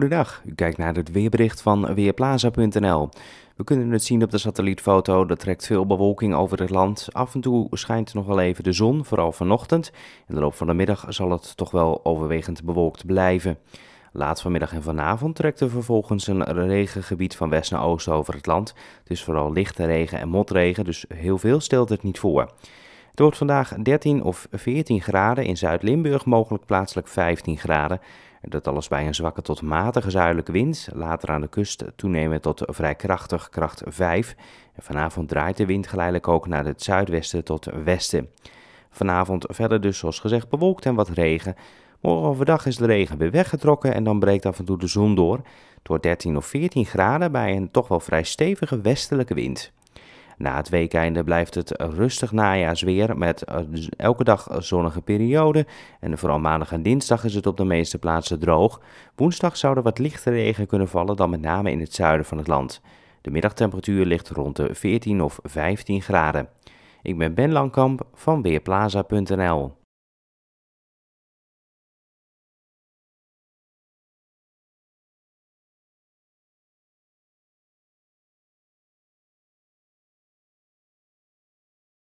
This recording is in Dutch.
Goedendag, u kijkt naar het weerbericht van Weerplaza.nl. We kunnen het zien op de satellietfoto, er trekt veel bewolking over het land. Af en toe schijnt nog wel even de zon, vooral vanochtend. In de loop van de middag zal het toch wel overwegend bewolkt blijven. Laat vanmiddag en vanavond trekt er vervolgens een regengebied van west naar oost over het land. Dus vooral lichte regen en motregen, dus heel veel stelt het niet voor. Het wordt vandaag 13 of 14 graden, in Zuid-Limburg mogelijk plaatselijk 15 graden. Dat alles bij een zwakke tot matige zuidelijke wind, later aan de kust toenemen tot vrij krachtig, kracht 5. En vanavond draait de wind geleidelijk ook naar het zuidwesten tot westen. Vanavond verder dus zoals gezegd bewolkt en wat regen. Morgen overdag is de regen weer weggetrokken en dan breekt af en toe de zon door. Door 13 of 14 graden bij een toch wel vrij stevige westelijke wind. Na het weekende blijft het rustig najaarsweer met eh, elke dag zonnige periode. En vooral maandag en dinsdag is het op de meeste plaatsen droog. Woensdag zou er wat lichte regen kunnen vallen dan met name in het zuiden van het land. De middagtemperatuur ligt rond de 14 of 15 graden. Ik ben Ben Langkamp van Weerplaza.nl.